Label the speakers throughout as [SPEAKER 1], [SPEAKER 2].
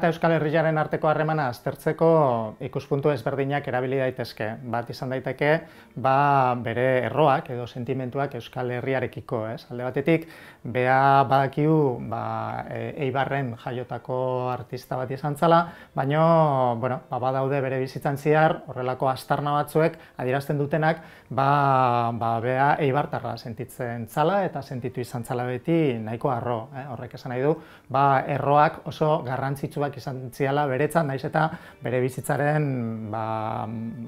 [SPEAKER 1] Euskal Herriaren arteko harremana aztertzeko ikuspuntu ezberdinak erabili daitezke. Bat izan daiteke, ba bere erroak edo sentimentuak Euskal Herriarekiko, ez? Alde batetik, bea badakiu, ba e, Eibarren jaiotako artista bat izan zala, baino, bueno, ba badaude bere bizitzan horrelako astarna batzuek adierazten dutenak, ba ba bea Eibartarra sentitzen zala eta sentitu izan zala beti nahiko arro, eh? Horrek esan nahi du, ba erroak oso garrantzitsu garrantzitsuak izan ziala naiz eta bere bizitzaren ba,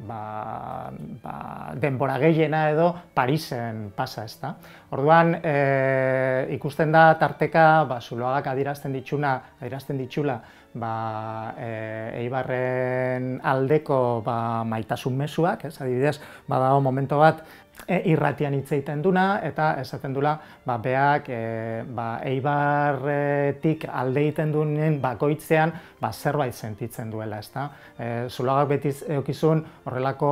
[SPEAKER 1] ba, ba, denbora gehiena edo Parisen pasa ez da. Orduan e, ikusten da tarteka ba, zuloagak adierazten dituna, adierazten ditsula, Ba, e, Eibarren aldeko ba, maitasun mesuak, ez? adibidez, badago momento bat, e, irratian hitz duna eta esaten dula ba beak e, ba Eibarretik alde egiten duen bakoitzean ba zerbait sentitzen duela, ezta? E, zulagak beti eukizun horrelako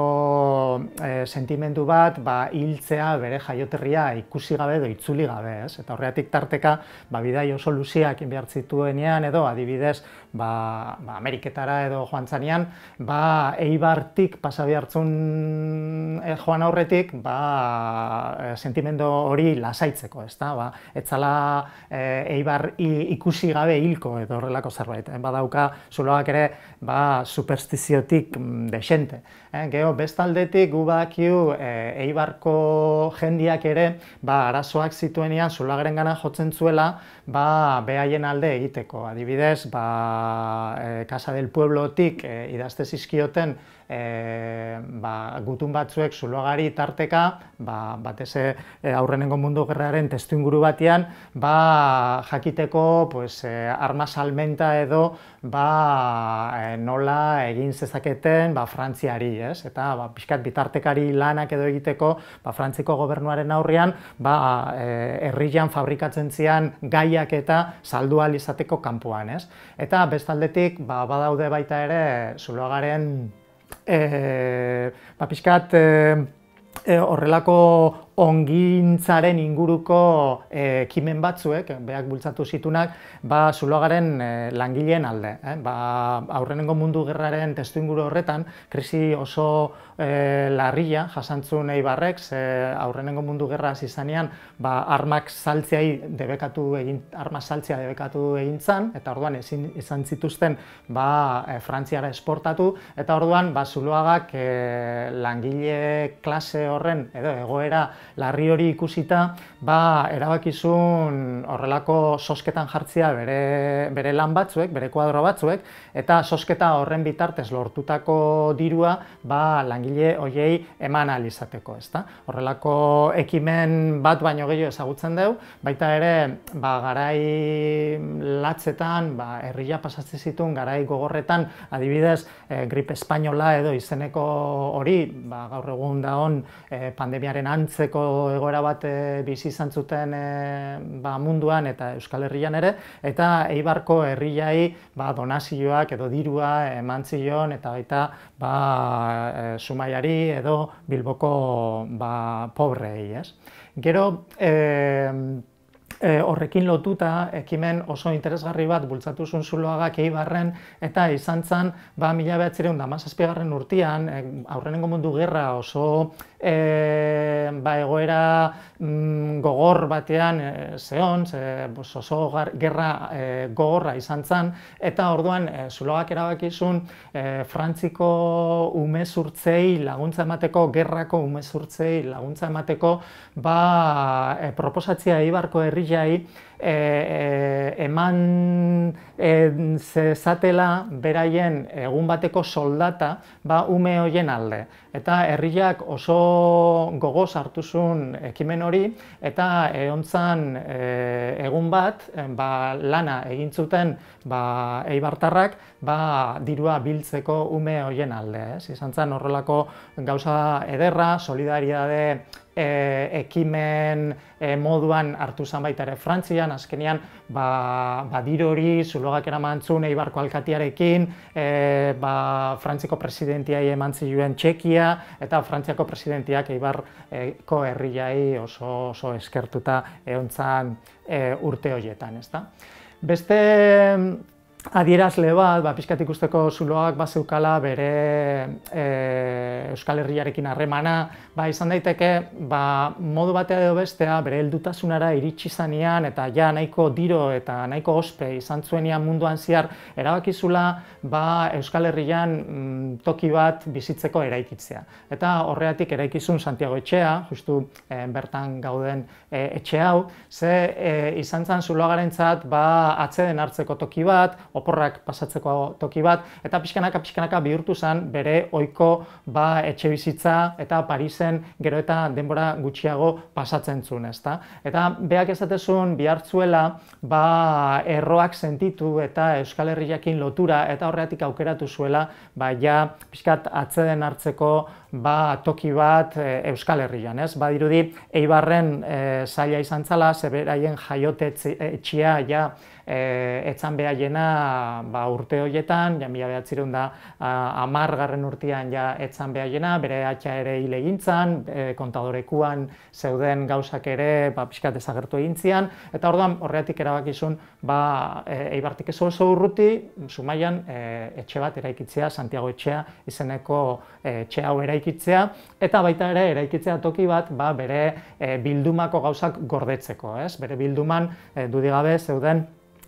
[SPEAKER 1] e, sentimendu bat ba hiltzea bere jaioterria ikusi gabe edo itzuli gabe, ez? Eta horretik tarteka ba bidai oso luziak behar zituenean edo adibidez ba, ba Ameriketara edo joantzanean ba Eibartik pasabi hartzun e, joan aurretik ba, ba, eh, sentimendo hori lasaitzeko, ba, ez da, ba, etzala eh, eibar ikusi gabe hilko edo horrelako zerbait. Eh, badauka, zuloak ere, ba, superstiziotik mm, desente. Eh? Geo, bestaldetik gu badakiu eibarko jendiak ere, ba, arazoak zituenean zuloagaren gana jotzen zuela, ba, behaien alde egiteko. Adibidez, ba, Casa del pueblo e, idazte zizkioten, e, ba, gutun batzuek zuloagari tarteka, ba, bat eze eh, aurrenengo mundu gerraren testu inguru batean, ba, jakiteko pues, e, arma salmenta edo ba, nola egin zezaketen ba, Frantziari, ez? Eta ba, pixkat bitartekari lanak edo egiteko ba, Frantziko gobernuaren aurrean ba, e, fabrikatzen zian gaiak eta saldu izateko kanpoan, Eta bestaldetik, ba, badaude baita ere, zuloagaren e, ba, pixkat eh, eh, horrelako ongintzaren inguruko eh, kimen batzuek, beak bultzatu zitunak, ba, zuloagaren eh, langileen alde. Eh? Ba, aurrenengo mundu gerraren testu inguru horretan, krisi oso e, larria, jasantzu nahi barrek, aurrenengo mundu gerraz izanean ba, armak saltzeai debekatu egin, arma saltzea debekatu egin eta orduan ezin izan zituzten ba, Frantziara esportatu, eta orduan ba, zuloagak langile klase horren, edo egoera larri hori ikusita, ba, erabakizun horrelako sosketan jartzea bere, bere lan batzuek, bere kuadro batzuek, eta sosketa horren bitartez lortutako dirua, ba, langile hoiei eman alizateko, ezta? Horrelako ekimen bat baino gehiago ezagutzen dugu, baita ere, ba, garai latzetan, ba, herria pasatzen zituen, garai gogorretan, adibidez, e, grip espainola edo izeneko hori, ba, gaur egun daon e, eh, pandemiaren antzek antzeko egoera bat eh, bizi izan zuten eh, ba, munduan eta Euskal Herrian ere eta Eibarko herriai ba, donazioak edo dirua emantzion eta baita ba eh, Sumaiari edo Bilboko ba pobrei, ez. Gero e, E, horrekin lotuta, ekimen oso interesgarri bat bultzatu zuen zuloagak eibarren, eta izan zan ba mila behar ziren damasazpiegarren urtian e, aurrenengo mundu gerra oso e, ba egoera mm, gogor batean zehontz, oso gerra gogorra izan zan eta orduan zuloak erabakizun, zuen frantziko umezurtzei laguntza emateko, gerrako umezurtzei laguntza emateko ba proposatzia Ibarko erri jai e, eh, eh, eman e, beraien egun bateko soldata ba ume hoien alde. Eta herriak oso gogoz hartuzun ekimen hori eta eontzan egun bat ba, lana egintzuten ba, eibartarrak ba, dirua biltzeko ume hoien alde. Ez? Izan zen horrelako gauza ederra, solidaritate, de e, ekimen e, moduan hartu zen baita ere Frantzian, azkenean ba, ba hori zulogak eraman zuen Eibarko alkatiarekin, e, ba, Frantziko presidentiai eman ziren Txekia, eta Frantziako presidentiak Eibarko herriai oso, oso eskertuta egon zen e, urte horietan. Beste adierazle bat, ba, pixkat ikusteko zuloak ba, zeukala bere e, Euskal Herriarekin harremana, ba, izan daiteke ba, modu batea edo bestea bere heldutasunara iritsi zanean eta ja nahiko diro eta nahiko ospe izan zuenian munduan ziar erabakizula ba, Euskal Herrian mm, toki bat bizitzeko eraikitzea. Eta horreatik eraikizun Santiago Etxea, justu eh, bertan gauden e, etxe hau, ze e, izan zan zuloagaren zat ba, atzeden hartzeko toki bat, oporrak pasatzeko toki bat, eta pixkanaka, pixkanaka bihurtu zen bere oiko ba etxe bizitza eta Parisen gero eta denbora gutxiago pasatzen zuen, ezta? Eta beak ezatezun atezun bihartzuela ba erroak sentitu eta Euskal Herriakin lotura eta horretik aukeratu zuela ba ja pixkat atzeden hartzeko ba toki bat eh, Euskal Herrian, ez? Ba dirudi Eibarren saia eh, izantzala, zeberaien jaiotetzia ja eh, etzan behaiena ba, urte horietan, ja, mila behatzerun da, amargarren urtean ja etzan behaiena, bere atxa ere hile gintzan, e, kontadorekuan zeuden gauzak ere, ba, pixka desagertu egin eta orduan horretik erabakizun, ba, e, eibartik ez oso urruti, sumaian e, etxe bat eraikitzea, Santiago etxea izeneko e, etxe hau eraikitzea, eta baita ere eraikitzea toki bat, ba, bere bildumako gauzak gordetzeko, ez? Bere bilduman, e, dudigabe, zeuden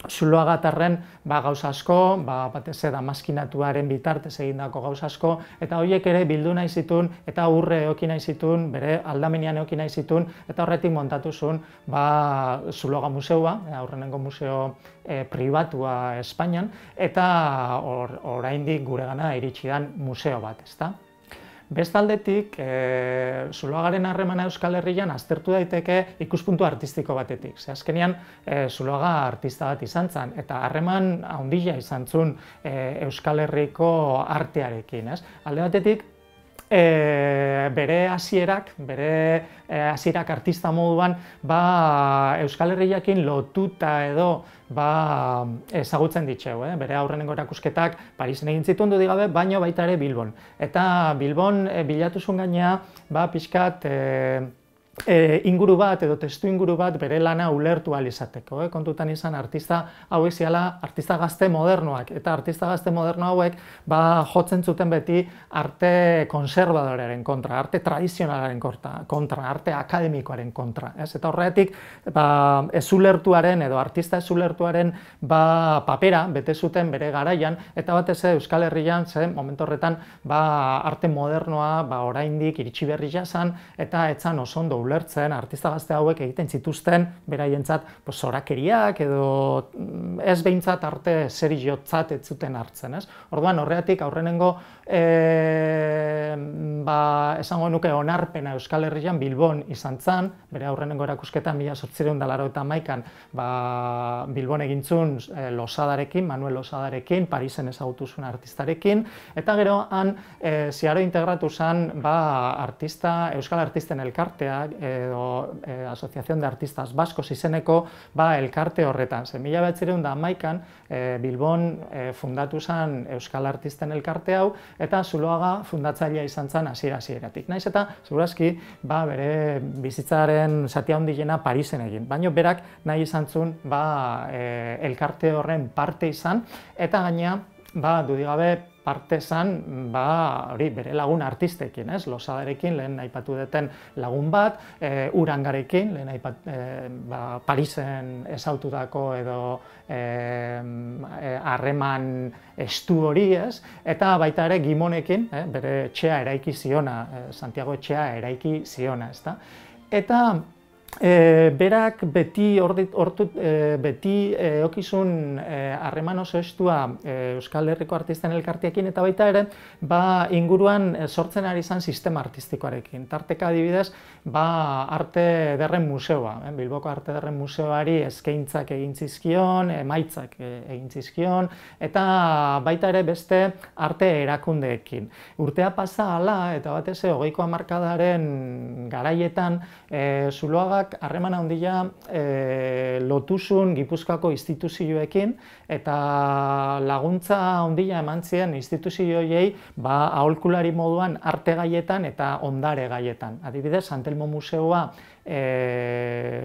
[SPEAKER 1] zuloagatarren ba, gauza asko, ba, batez eda maskinatuaren bitartez egindako gauza asko, eta horiek ere bildu nahi zitun, eta urre eoki nahi zitun, bere aldamenean eoki nahi zitun, eta horretik montatu zuen ba, zuloaga museua, aurrenengo museo e, pribatua Espainian, eta or, oraindik gure gana iritsi dan museo bat, ezta? Bestaldetik, e, zuloagaren harremana Euskal Herrian aztertu daiteke ikuspuntu artistiko batetik. Ze azkenean, e, zuloaga artista bat izan eta harreman handia izan zuen e, Euskal Herriko artearekin. Ez? Alde batetik, e, bere hasierak, bere eh, hasierak artista moduan, ba, Euskal Herriakin lotuta edo ba, ezagutzen ditxeu, eh? bere aurrenen gora kusketak, Parisen egin zituen du digabe, baina baita ere Bilbon. Eta Bilbon e, eh, gaina, gainea, ba, pixkat, e, e, inguru bat edo testu inguru bat bere lana ulertu ahal izateko. Eh? Kontutan izan artista hauek ziala artista gazte modernoak eta artista gazte moderno hauek ba, jotzen zuten beti arte konservadoraren kontra, arte tradizionalaren kontra, kontra arte akademikoaren kontra. Ez? Eta horretik ba, ez ulertuaren edo artista ez ulertuaren ba, papera bete zuten bere garaian eta bat ez euskal herrian zen momentu horretan ba, arte modernoa ba, oraindik iritsi berri jasan eta etzan osondo ulertzen, artista gazte hauek egiten zituzten, beraientzat, sorakeriak edo mm, ez behintzat arte seri jotzat ez zuten hartzen, ez? Orduan horreatik aurrenengo e, ba, esango nuke onarpena Euskal Herrian Bilbon izan zen, bere aurrenengo erakusketa mila sortzireun eta maikan ba, Bilbon egintzun e, eh, Losadarekin, Manuel Losadarekin, Parisen ezagutuzun artistarekin, eta gero han e, integratu zen ba, artista, Euskal Artisten elkarteak, edo e, Asociación de Artistas vascos izeneko ba, elkarte horretan. Zer, mila da amaikan eh, Bilbon e, fundatu zen Euskal Artisten elkarte hau eta Zuloaga fundatzailea izan zen hasiera hasieratik. Naiz eta zurazki ba, bere bizitzaren zati handiena Parisen egin. Baina berak nahi izan zuen ba, elkarte horren parte izan eta gaina ba, dudigabe parte zan, ba, hori, bere lagun artistekin, ez? lehen aipatu duten deten lagun bat, e, urangarekin, lehen nahi e, ba, Parisen ezautu dako edo e, e, harreman estu hori, ez? Eta baita ere, gimonekin, e, bere txea eraiki ziona, e, Santiago etxea eraiki ziona, ez Eta Eh, berak beti ordit, e, beti eh, okizun harreman oso estua Euskal Herriko artisten elkarteekin eta baita ere ba inguruan sortzen ari izan sistema artistikoarekin. Tarteka adibidez, ba arte derren museoa, Bilboko arte derren museoari eskaintzak egintzizkion, zizkion, emaitzak egin eta baita ere beste arte erakundeekin. Urtea pasa hala eta batez ere 20 garaietan e, zuloagak gauzak harremana handia e, lotusun Gipuzkoako instituzioekin eta laguntza handia eman zien instituzio ba aholkulari moduan artegaietan eta ondare gaietan. Adibidez, Santelmo Museoa e,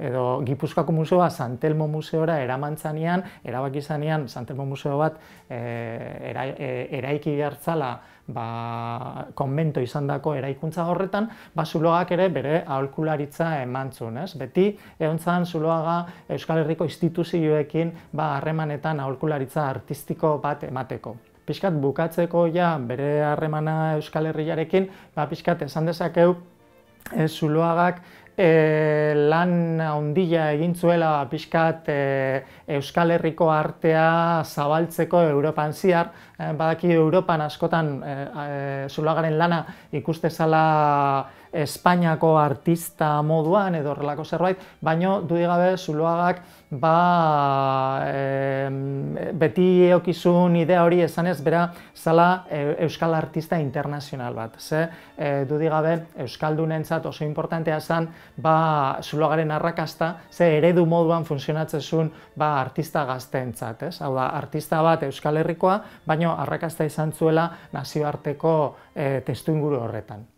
[SPEAKER 1] edo Gipuzkoako Museoa Santelmo Museora eramantzanean, erabaki zanean Santelmo Museo bat e, eraiki behartzala ba, konbento izan dako eraikuntza horretan, ba, zuloak ere bere aholkularitza eman zuen. Ez? Beti, egon zan, zuloaga Euskal Herriko instituzioekin ba, harremanetan aholkularitza artistiko bat emateko. Piskat bukatzeko ja bere harremana Euskal Herriarekin, ba, piskat esan dezakeu, eh, Zuloagak e, lan ondila egin zuela pixkat eh, Euskal Herriko artea zabaltzeko Europan ziar, eh, badaki Europan askotan e, zulagaren lana ikuste zala Espainiako artista moduan edo horrelako zerbait, baino dudi gabe zuloagak ba, e, beti eokizun idea hori esanez bera zala e, euskal artista internazional bat. Ze e, dudi gabe euskaldunentzat oso importantea zan ba, zuloagaren arrakasta, ze eredu moduan funtzionatzen zuen ba, artista gazteentzat, ez? Hau da, artista bat euskal herrikoa, baino arrakasta izan zuela nazioarteko e, testu inguru horretan.